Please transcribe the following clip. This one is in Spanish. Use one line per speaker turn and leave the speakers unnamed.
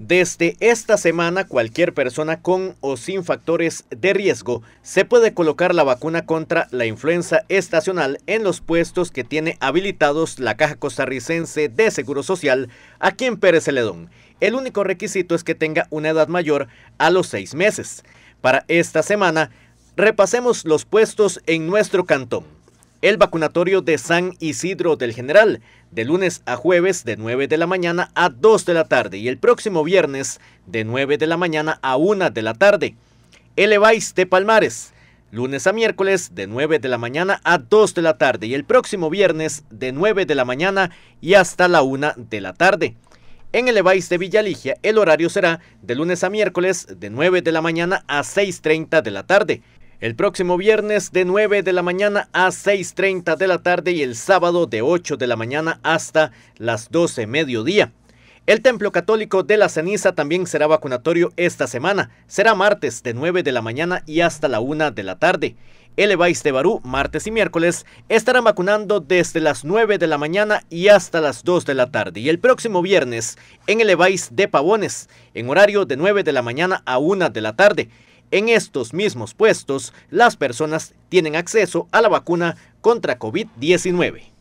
Desde esta semana, cualquier persona con o sin factores de riesgo se puede colocar la vacuna contra la influenza estacional en los puestos que tiene habilitados la Caja Costarricense de Seguro Social aquí en Pérez Celedón. El único requisito es que tenga una edad mayor a los seis meses. Para esta semana, repasemos los puestos en nuestro cantón el vacunatorio de San Isidro del General, de lunes a jueves de 9 de la mañana a 2 de la tarde y el próximo viernes de 9 de la mañana a 1 de la tarde. El Evais de Palmares, lunes a miércoles de 9 de la mañana a 2 de la tarde y el próximo viernes de 9 de la mañana y hasta la 1 de la tarde. En el Evais de Villaligia el horario será de lunes a miércoles de 9 de la mañana a 6.30 de la tarde el próximo viernes de 9 de la mañana a 6.30 de la tarde y el sábado de 8 de la mañana hasta las 12 mediodía. El Templo Católico de la Ceniza también será vacunatorio esta semana. Será martes de 9 de la mañana y hasta la 1 de la tarde. El Evais de Barú, martes y miércoles, estarán vacunando desde las 9 de la mañana y hasta las 2 de la tarde. Y el próximo viernes en el Evais de Pavones, en horario de 9 de la mañana a 1 de la tarde. En estos mismos puestos, las personas tienen acceso a la vacuna contra COVID-19.